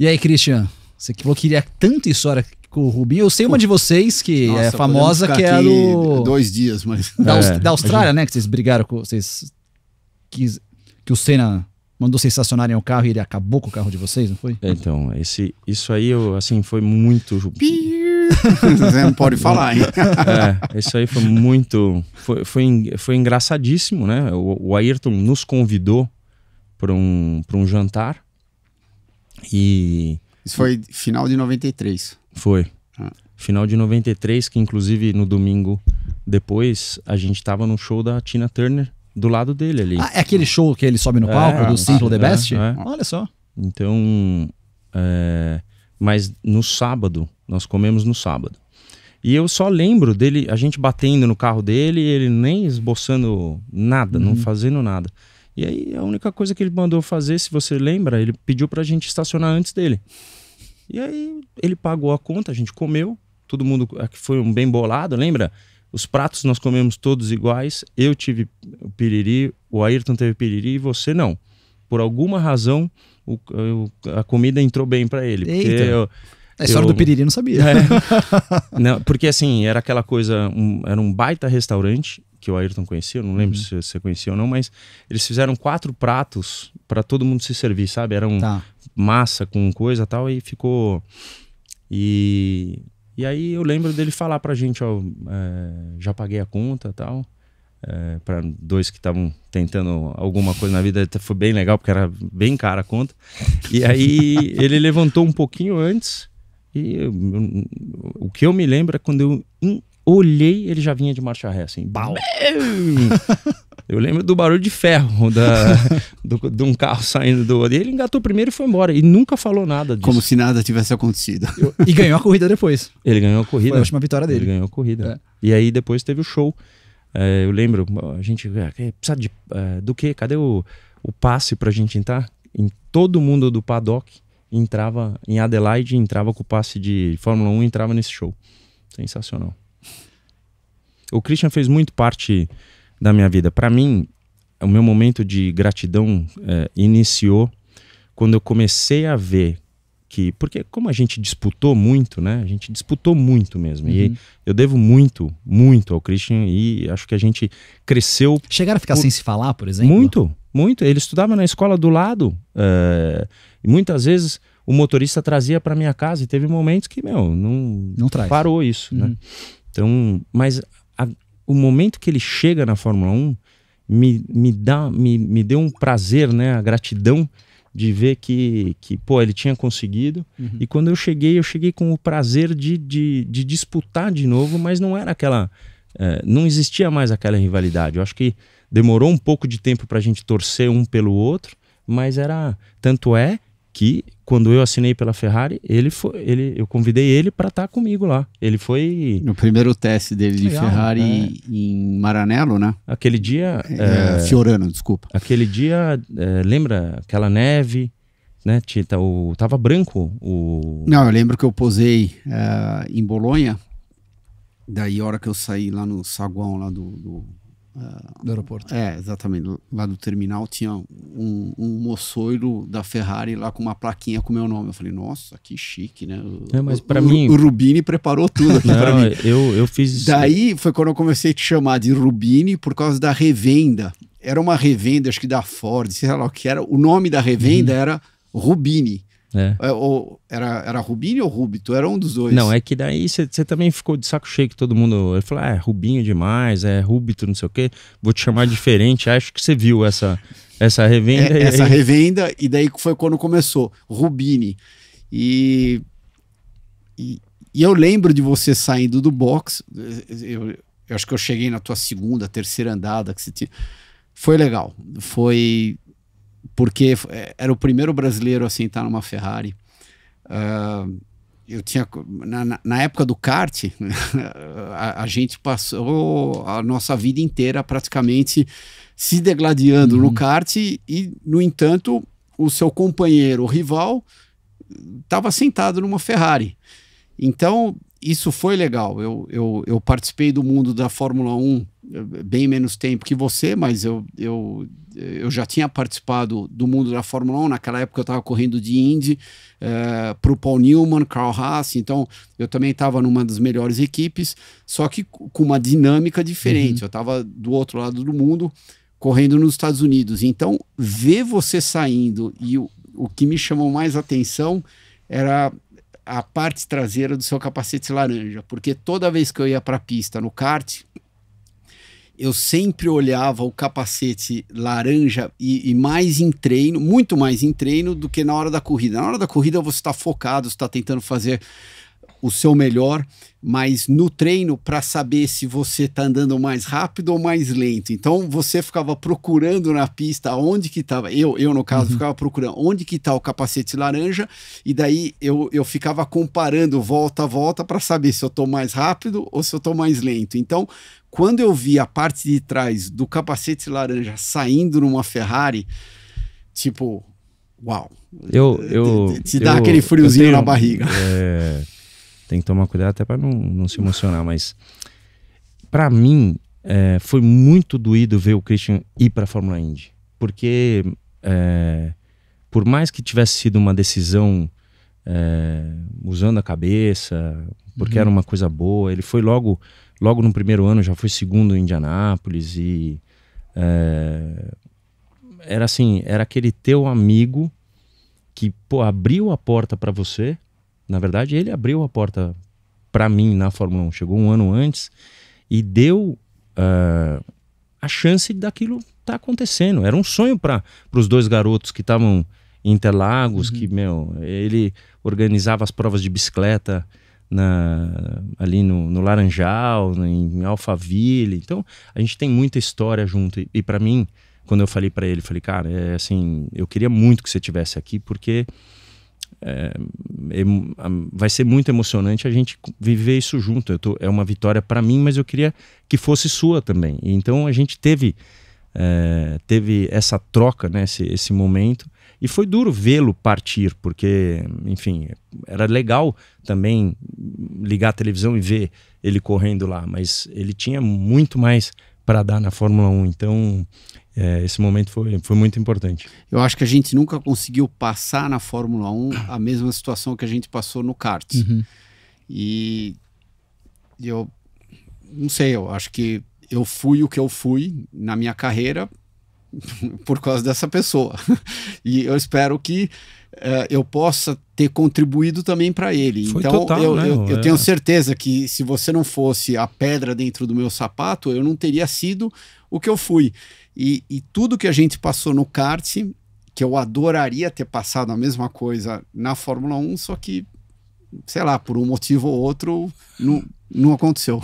E aí, Christian? Você falou que queria tanta história com o Rubinho. Eu sei uma de vocês que é Nossa, é famosa, que é a do. Dois dias, mas. Da, é, da Austrália, gente... né? Que vocês brigaram com. Vocês. Que o Senna mandou vocês estacionarem o carro e ele acabou com o carro de vocês, não foi? Então, esse, isso aí, eu, assim, foi muito. Você não pode falar, hein? é, isso aí foi muito. Foi, foi, foi engraçadíssimo, né? O, o Ayrton nos convidou para um, um jantar. E. Isso foi final de 93. Foi. Ah. Final de 93, que inclusive no domingo depois a gente tava no show da Tina Turner do lado dele ali. Ah, é aquele show que ele sobe no é, palco é, do Simple é, The Best? É, Olha só. Então. É, mas no sábado, nós comemos no sábado. E eu só lembro dele, a gente batendo no carro dele, ele nem esboçando nada, uhum. não fazendo nada. E aí a única coisa que ele mandou fazer, se você lembra, ele pediu para a gente estacionar antes dele. E aí ele pagou a conta, a gente comeu, todo mundo é foi um bem bolado, lembra? Os pratos nós comemos todos iguais. Eu tive piriri, o Ayrton teve piriri e você não. Por alguma razão, o, o, a comida entrou bem para ele. Eita. Eu, a história eu, do piriri não sabia. É, não, porque assim, era aquela coisa, um, era um baita restaurante que o Ayrton conhecia, eu não lembro uhum. se você conhecia ou não, mas eles fizeram quatro pratos para todo mundo se servir, sabe? Era tá. massa com coisa tal, e ficou. E, e aí eu lembro dele falar pra gente: ó, é, já paguei a conta tal. É, para dois que estavam tentando alguma coisa na vida, foi bem legal, porque era bem cara a conta. E aí ele levantou um pouquinho antes. E eu, eu, o que eu me lembro é quando eu Olhei, ele já vinha de marcha ré, assim. Bau. Eu lembro do barulho de ferro da, do, de um carro saindo do outro. Ele engatou primeiro e foi embora. E nunca falou nada disso. Como se nada tivesse acontecido. Eu... E ganhou a corrida depois. Ele ganhou a corrida. Foi a última vitória dele. Ele ganhou a corrida. É. E aí depois teve o show. É, eu lembro, a gente. É, precisa de, é, do quê? Cadê o, o passe pra gente entrar? Em todo mundo do paddock entrava em Adelaide, entrava com o passe de Fórmula 1 entrava nesse show. Sensacional o Christian fez muito parte da minha vida. Para mim, o meu momento de gratidão é, iniciou quando eu comecei a ver que porque como a gente disputou muito, né? A gente disputou muito mesmo. Uhum. E eu devo muito, muito ao Christian e acho que a gente cresceu. Chegaram a ficar por... sem se falar, por exemplo? Muito, muito. Ele estudava na escola do lado é... e muitas vezes o motorista trazia para minha casa e teve momentos que meu não não traz. parou isso, né? uhum. né? Então, mas o momento que ele chega na Fórmula 1 me, me, dá, me, me deu um prazer, né? A gratidão de ver que, que pô, ele tinha conseguido. Uhum. E quando eu cheguei, eu cheguei com o prazer de, de, de disputar de novo, mas não era aquela. É, não existia mais aquela rivalidade. Eu acho que demorou um pouco de tempo para a gente torcer um pelo outro, mas era. Tanto é que quando eu assinei pela Ferrari, ele foi, ele, eu convidei ele para estar tá comigo lá. Ele foi no primeiro teste dele de Legal, Ferrari é. em Maranello, né? Aquele dia é, é, Fiorano, desculpa. Aquele dia, é, lembra aquela neve, né? Tita, tá, o tava branco o. Não, eu lembro que eu posei é, em Bolonha. Daí, a hora que eu saí lá no saguão lá do, do ah, do aeroporto. É, exatamente. Lá do terminal tinha um, um moçoiro da Ferrari lá com uma plaquinha com meu nome. Eu falei, nossa, que chique, né? O, é, mas para mim. O Rubini preparou tudo aqui para mim. Eu, eu fiz isso. Daí foi quando eu comecei a te chamar de Rubini por causa da revenda. Era uma revenda, acho que da Ford, sei lá o que era. O nome da revenda uhum. era Rubini. É. é. Ou era, era Rubinho ou Rubito? Era um dos dois. Não, é que daí você também ficou de saco cheio que todo mundo. Ele falou: ah, é Rubinho demais, é Rubito, não sei o quê. Vou te chamar diferente. Acho que você viu essa, essa revenda. É, essa aí... revenda, e daí foi quando começou, Rubini. E, e, e, eu lembro de você saindo do box. Eu, eu acho que eu cheguei na tua segunda, terceira andada que você tinha. Foi legal. Foi porque eh, era o primeiro brasileiro assim sentar tá numa Ferrari. Uh, eu tinha na, na, época do kart a, a, gente passou a nossa vida inteira praticamente se degladiando uhum. no kart e no entanto o seu companheiro o rival estava sentado numa Ferrari então isso foi legal eu, eu, eu participei do mundo da Fórmula 1 bem menos tempo que você, mas eu, eu, eu já tinha participado do mundo da Fórmula 1. Naquela época eu estava correndo de Indy eh, para o Paul Newman, Carl Haas, então eu também estava numa das melhores equipes, só que com uma dinâmica diferente. Uhum. Eu estava do outro lado do mundo, correndo nos Estados Unidos. Então, ver você saindo e o, o que me chamou mais atenção era a parte traseira do seu capacete laranja, porque toda vez que eu ia para a pista no kart, eu sempre olhava o capacete laranja e, e, mais em treino, muito mais em treino do que na hora da corrida. Na hora da corrida você está focado, está tentando fazer o seu melhor, mas no treino para saber se você está andando mais rápido ou mais lento. Então você ficava procurando na pista onde que estava. Eu, eu no caso, uhum. ficava procurando onde que está o capacete laranja e daí eu, eu ficava comparando volta a volta para saber se eu estou mais rápido ou se eu estou mais lento. Então quando eu vi a parte de trás do capacete laranja saindo numa Ferrari, tipo, uau. Eu, eu, te dá eu, aquele friozinho tenho, na barriga. É, tem que tomar cuidado até para não, não se emocionar, mas para mim é, foi muito doído ver o Christian ir para a Fórmula Indy, porque é, por mais que tivesse sido uma decisão é, usando a cabeça, porque uhum. era uma coisa boa, ele foi logo logo no primeiro ano já foi segundo em Indianápolis e é, era assim, era aquele teu amigo que pô, abriu a porta para você na verdade, ele abriu a porta para mim na Fórmula 1. Chegou um ano antes e deu uh, a chance daquilo tá acontecendo. Era um sonho para os dois garotos que estavam em Interlagos, uhum. que, meu, ele organizava as provas de bicicleta na, ali no, no Laranjal, em, em Alphaville. Então, a gente tem muita história junto. E, e para mim, quando eu falei para ele, falei, cara, é assim, eu queria muito que você tivesse aqui, porque é, vai ser muito emocionante a gente viver isso junto. Tô, é uma vitória para mim, mas eu queria que fosse sua também. Então a gente teve é, teve essa troca, né, esse, esse momento. E foi duro vê-lo partir, porque, enfim, era legal também ligar a televisão e ver ele correndo lá, mas ele tinha muito mais para dar na Fórmula 1. Então, é, esse momento foi, foi muito importante. Eu acho que a gente nunca conseguiu passar na Fórmula 1 a mesma situação que a gente passou no kart. Uhum. E eu não sei, eu acho que eu fui o que eu fui na minha carreira por causa dessa pessoa. e eu espero que uh, eu possa ter contribuído também para ele. Foi então, total, eu, né? eu, eu é. tenho certeza que se você não fosse a pedra dentro do meu sapato, eu não teria sido o que eu fui. E, e tudo que a gente passou no kart, que eu adoraria ter passado a mesma coisa na Fórmula 1, só que, sei lá, por um motivo ou outro, não, não aconteceu.